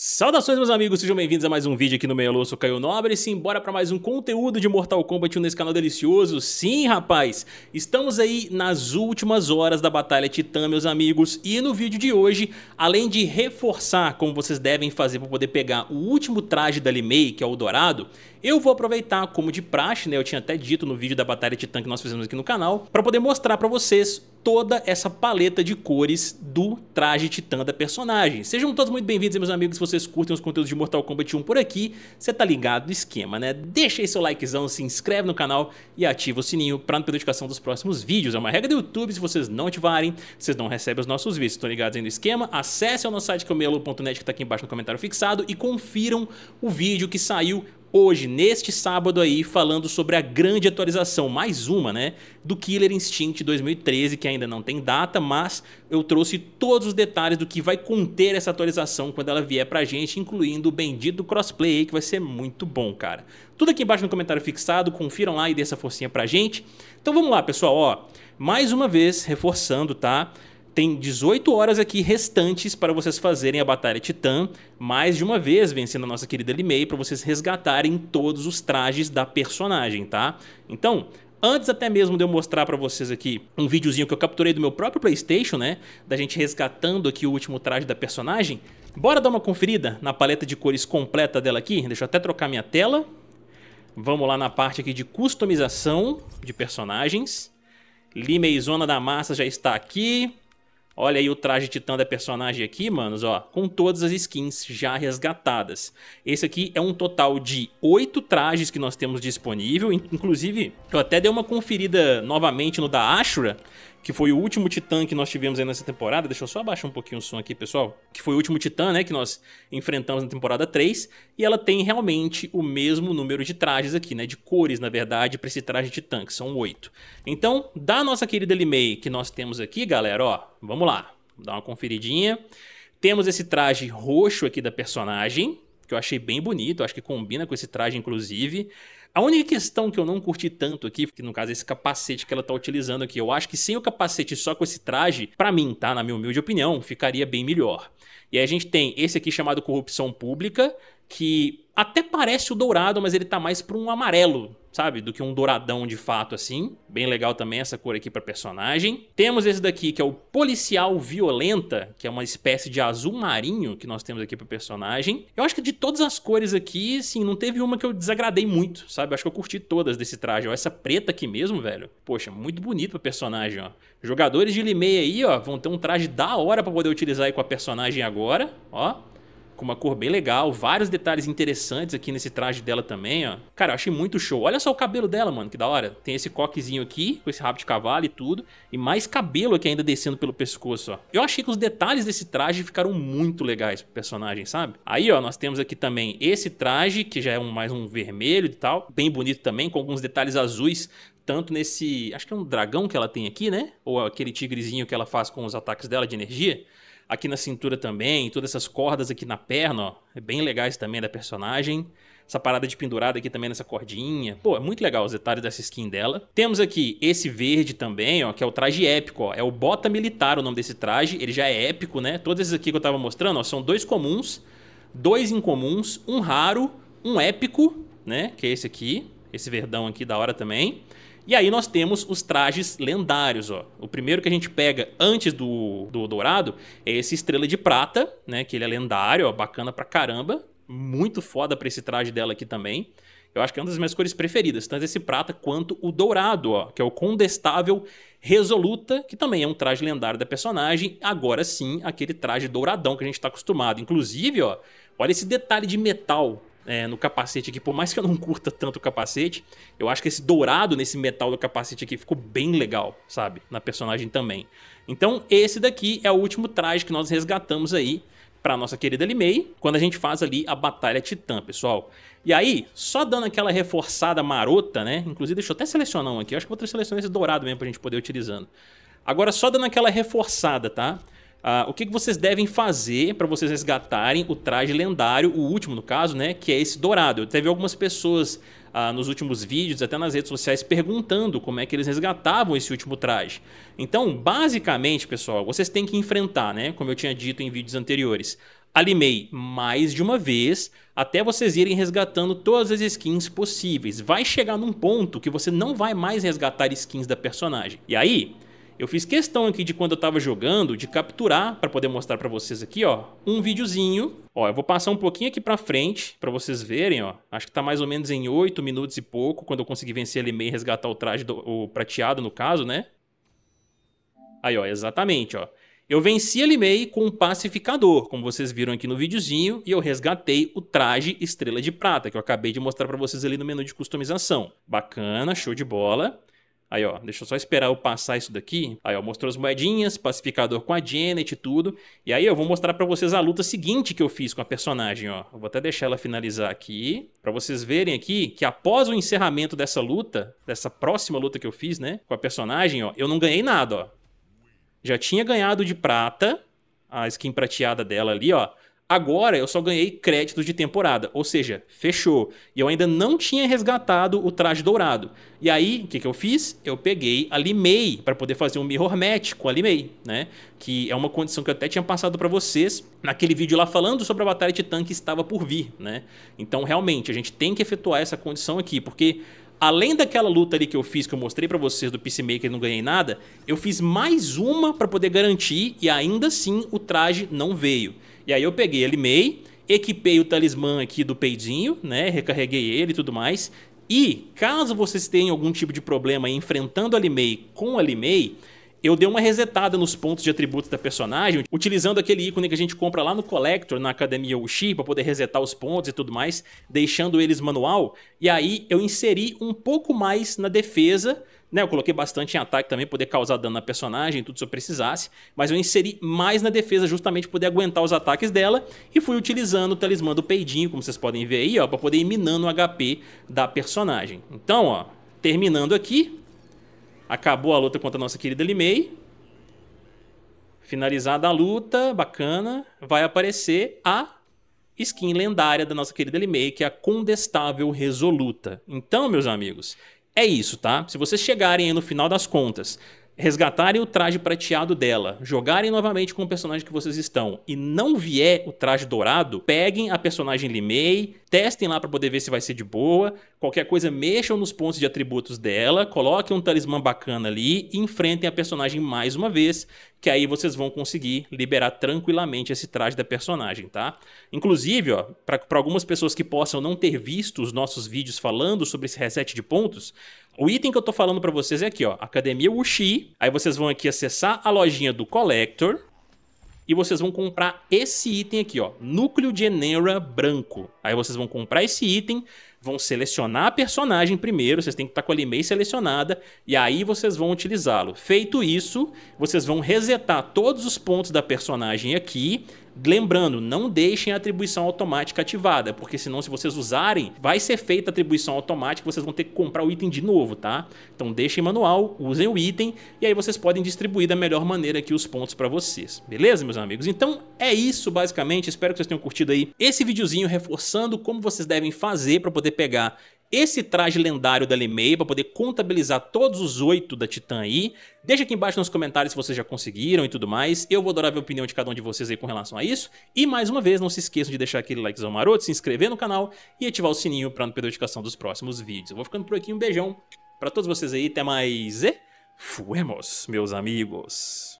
Saudações meus amigos, sejam bem-vindos a mais um vídeo aqui no Meio Louço Caio Nobre e simbora para mais um conteúdo de Mortal Kombat nesse canal delicioso. Sim, rapaz, estamos aí nas últimas horas da Batalha Titã, meus amigos, e no vídeo de hoje, além de reforçar como vocês devem fazer para poder pegar o último traje da Limei, que é o dourado, eu vou aproveitar como de praxe, né, eu tinha até dito no vídeo da Batalha Titã que nós fizemos aqui no canal, para poder mostrar para vocês toda essa paleta de cores do traje titã da personagem. Sejam todos muito bem-vindos, meus amigos, se vocês curtem os conteúdos de Mortal Kombat 1 por aqui, você tá ligado no esquema, né? Deixa aí seu likezão, se inscreve no canal e ativa o sininho pra não perder a notificação dos próximos vídeos. É uma regra do YouTube, se vocês não ativarem, vocês não recebem os nossos vídeos. Estão ligados aí no esquema? Acesse o nosso site camelo.net é que tá aqui embaixo no comentário fixado e confiram o vídeo que saiu hoje, neste sábado aí, falando sobre a grande atualização, mais uma, né, do Killer Instinct 2013, que ainda não tem data, mas eu trouxe todos os detalhes do que vai conter essa atualização quando ela vier pra gente, incluindo o bendito crossplay aí, que vai ser muito bom, cara. Tudo aqui embaixo no comentário fixado, confiram lá e dê essa forcinha pra gente. Então vamos lá, pessoal, ó, mais uma vez reforçando, tá? Tem 18 horas aqui restantes para vocês fazerem a Batalha Titã mais de uma vez, vencendo a nossa querida Limei, para vocês resgatarem todos os trajes da personagem, tá? Então, Antes até mesmo de eu mostrar para vocês aqui um videozinho que eu capturei do meu próprio Playstation, né? Da gente resgatando aqui o último traje da personagem. Bora dar uma conferida na paleta de cores completa dela aqui? Deixa eu até trocar minha tela. Vamos lá na parte aqui de customização de personagens. Limeizona da Massa já está aqui. Olha aí o traje titã da personagem aqui, manos, ó, com todas as skins já resgatadas. Esse aqui é um total de oito trajes que nós temos disponível, inclusive eu até dei uma conferida novamente no da Ashura, que foi o último Titã que nós tivemos aí nessa temporada. Deixa eu só abaixar um pouquinho o som aqui, pessoal. Que foi o último Titã, né, que nós enfrentamos na temporada 3. E ela tem realmente o mesmo número de trajes aqui, né, de cores, na verdade, para esse traje Titã, que são oito. Então, da nossa querida Limei que nós temos aqui, galera, ó, vamos lá. Vamos dar uma conferidinha. Temos esse traje roxo aqui da personagem, que eu achei bem bonito, acho que combina com esse traje, inclusive. A única questão que eu não curti tanto aqui, que no caso é esse capacete que ela tá utilizando aqui, eu acho que sem o capacete só com esse traje, para mim, tá? Na minha humilde opinião, ficaria bem melhor. E aí a gente tem esse aqui chamado Corrupção Pública, que até parece o dourado, mas ele tá mais pro um amarelo sabe? Do que um douradão de fato, assim. Bem legal também essa cor aqui pra personagem. Temos esse daqui, que é o Policial Violenta, que é uma espécie de azul marinho que nós temos aqui pra personagem. Eu acho que de todas as cores aqui, sim, não teve uma que eu desagradei muito, sabe? Eu acho que eu curti todas desse traje. Ó, essa preta aqui mesmo, velho. Poxa, muito bonito pra personagem, ó. Jogadores de Limeia aí, ó, vão ter um traje da hora pra poder utilizar aí com a personagem agora, ó com uma cor bem legal, vários detalhes interessantes aqui nesse traje dela também, ó. Cara, eu achei muito show. Olha só o cabelo dela, mano, que da hora. Tem esse coquezinho aqui, com esse rabo de cavalo e tudo, e mais cabelo aqui ainda descendo pelo pescoço, ó. Eu achei que os detalhes desse traje ficaram muito legais pro personagem, sabe? Aí, ó, nós temos aqui também esse traje, que já é um, mais um vermelho e tal, bem bonito também, com alguns detalhes azuis tanto nesse. Acho que é um dragão que ela tem aqui, né? Ou aquele tigrezinho que ela faz com os ataques dela de energia aqui na cintura também, todas essas cordas aqui na perna, ó, é bem legais também é da personagem. Essa parada de pendurada aqui também nessa cordinha. Pô, é muito legal os detalhes dessa skin dela. Temos aqui esse verde também, ó, que é o traje épico, ó. É o bota militar o nome desse traje, ele já é épico, né? Todos esses aqui que eu tava mostrando, ó, são dois comuns, dois incomuns, um raro, um épico, né? Que é esse aqui, esse verdão aqui da hora também. E aí nós temos os trajes lendários, ó. O primeiro que a gente pega antes do, do dourado é esse estrela de prata, né? Que ele é lendário, ó, bacana pra caramba. Muito foda pra esse traje dela aqui também. Eu acho que é uma das minhas cores preferidas, tanto esse prata quanto o dourado, ó, que é o Condestável Resoluta, que também é um traje lendário da personagem, agora sim aquele traje douradão que a gente está acostumado. Inclusive, ó, olha esse detalhe de metal é, no capacete aqui, por mais que eu não curta tanto o capacete, eu acho que esse dourado nesse metal do capacete aqui ficou bem legal, sabe? Na personagem também. Então, esse daqui é o último traje que nós resgatamos aí para nossa querida Limei, quando a gente faz ali a Batalha Titã, pessoal. E aí, só dando aquela reforçada marota, né? Inclusive, deixa eu até selecionar um aqui. Eu acho que vou selecionar esse dourado mesmo pra gente poder utilizando. Agora, só dando aquela reforçada, tá? Uh, o que, que vocês devem fazer para vocês resgatarem o traje lendário, o último no caso, né? Que é esse dourado. Eu teve algumas pessoas ah, nos últimos vídeos, até nas redes sociais, perguntando como é que eles resgatavam esse último traje. Então, basicamente, pessoal, vocês têm que enfrentar, né? Como eu tinha dito em vídeos anteriores. Alimei mais de uma vez até vocês irem resgatando todas as skins possíveis. Vai chegar num ponto que você não vai mais resgatar skins da personagem. E aí, eu fiz questão aqui de quando eu tava jogando, de capturar para poder mostrar para vocês aqui, ó, um videozinho. Ó, eu vou passar um pouquinho aqui para frente para vocês verem, ó. Acho que tá mais ou menos em 8 minutos e pouco quando eu consegui vencer ele meio e resgatar o traje do, o prateado no caso, né? Aí, ó, exatamente, ó. Eu venci ele meio com um pacificador, como vocês viram aqui no videozinho, e eu resgatei o traje Estrela de Prata, que eu acabei de mostrar para vocês ali no menu de customização. Bacana, show de bola. Aí, ó, deixa eu só esperar eu passar isso daqui. Aí, ó, mostrou as moedinhas, pacificador com a Janet e tudo. E aí eu vou mostrar pra vocês a luta seguinte que eu fiz com a personagem, ó. Eu vou até deixar ela finalizar aqui, pra vocês verem aqui que após o encerramento dessa luta, dessa próxima luta que eu fiz, né, com a personagem, ó, eu não ganhei nada, ó. Já tinha ganhado de prata, a skin prateada dela ali, ó. Agora eu só ganhei créditos de temporada, ou seja, fechou. E eu ainda não tinha resgatado o traje dourado. E aí, o que, que eu fiz? Eu peguei a Limei para poder fazer um mirror match com a Limei, né? Que é uma condição que eu até tinha passado para vocês naquele vídeo lá falando sobre a batalha titã que estava por vir, né? Então, realmente, a gente tem que efetuar essa condição aqui, porque além daquela luta ali que eu fiz, que eu mostrei pra vocês do Peacemaker e não ganhei nada, eu fiz mais uma pra poder garantir e ainda assim o traje não veio. E aí eu peguei ele MEI, equipei o talismã aqui do peidinho, né? Recarreguei ele e tudo mais. E caso vocês tenham algum tipo de problema enfrentando a Limei com a Limei, eu dei uma resetada nos pontos de atributos da personagem, utilizando aquele ícone que a gente compra lá no Collector, na Academia Uchi, para poder resetar os pontos e tudo mais, deixando eles manual. E aí eu inseri um pouco mais na defesa né, eu coloquei bastante em ataque também, poder causar dano na personagem, tudo se eu precisasse, mas eu inseri mais na defesa justamente poder aguentar os ataques dela e fui utilizando o talismã do peidinho, como vocês podem ver aí, ó, para poder ir minando o HP da personagem. Então, ó, terminando aqui, acabou a luta contra a nossa querida Limei. Finalizada a luta, bacana, vai aparecer a skin lendária da nossa querida Limei, que é a Condestável Resoluta. Então, meus amigos, é isso, tá? Se vocês chegarem no final das contas, resgatarem o traje prateado dela, jogarem novamente com o personagem que vocês estão e não vier o traje dourado, peguem a personagem Limei, testem lá para poder ver se vai ser de boa. Qualquer coisa, mexam nos pontos de atributos dela, coloquem um talismã bacana ali e enfrentem a personagem mais uma vez, que aí vocês vão conseguir liberar tranquilamente esse traje da personagem, tá? Inclusive, ó, para algumas pessoas que possam não ter visto os nossos vídeos falando sobre esse reset de pontos, o item que eu tô falando para vocês é aqui, ó, Academia Wuxi. Aí vocês vão aqui acessar a lojinha do Collector, e vocês vão comprar esse item aqui, ó, núcleo de Enera branco. Aí vocês vão comprar esse item, vão selecionar a personagem primeiro, vocês têm que estar tá com a Limei selecionada, e aí vocês vão utilizá-lo. Feito isso, vocês vão resetar todos os pontos da personagem aqui, Lembrando, não deixem a atribuição automática ativada, porque senão se vocês usarem, vai ser feita a atribuição automática, vocês vão ter que comprar o item de novo, tá? Então deixem manual, usem o item e aí vocês podem distribuir da melhor maneira aqui os pontos para vocês. Beleza, meus amigos? Então é isso basicamente, espero que vocês tenham curtido aí esse videozinho reforçando como vocês devem fazer para poder pegar esse traje lendário da LeMay para poder contabilizar todos os oito da Titã aí. Deixa aqui embaixo nos comentários se vocês já conseguiram e tudo mais. Eu vou adorar ver a opinião de cada um de vocês aí com relação a isso. E mais uma vez, não se esqueçam de deixar aquele likezão maroto, se inscrever no canal e ativar o sininho para não perder a notificação dos próximos vídeos. Eu vou ficando por aqui, um beijão para todos vocês aí, até mais e fuemos, meus amigos.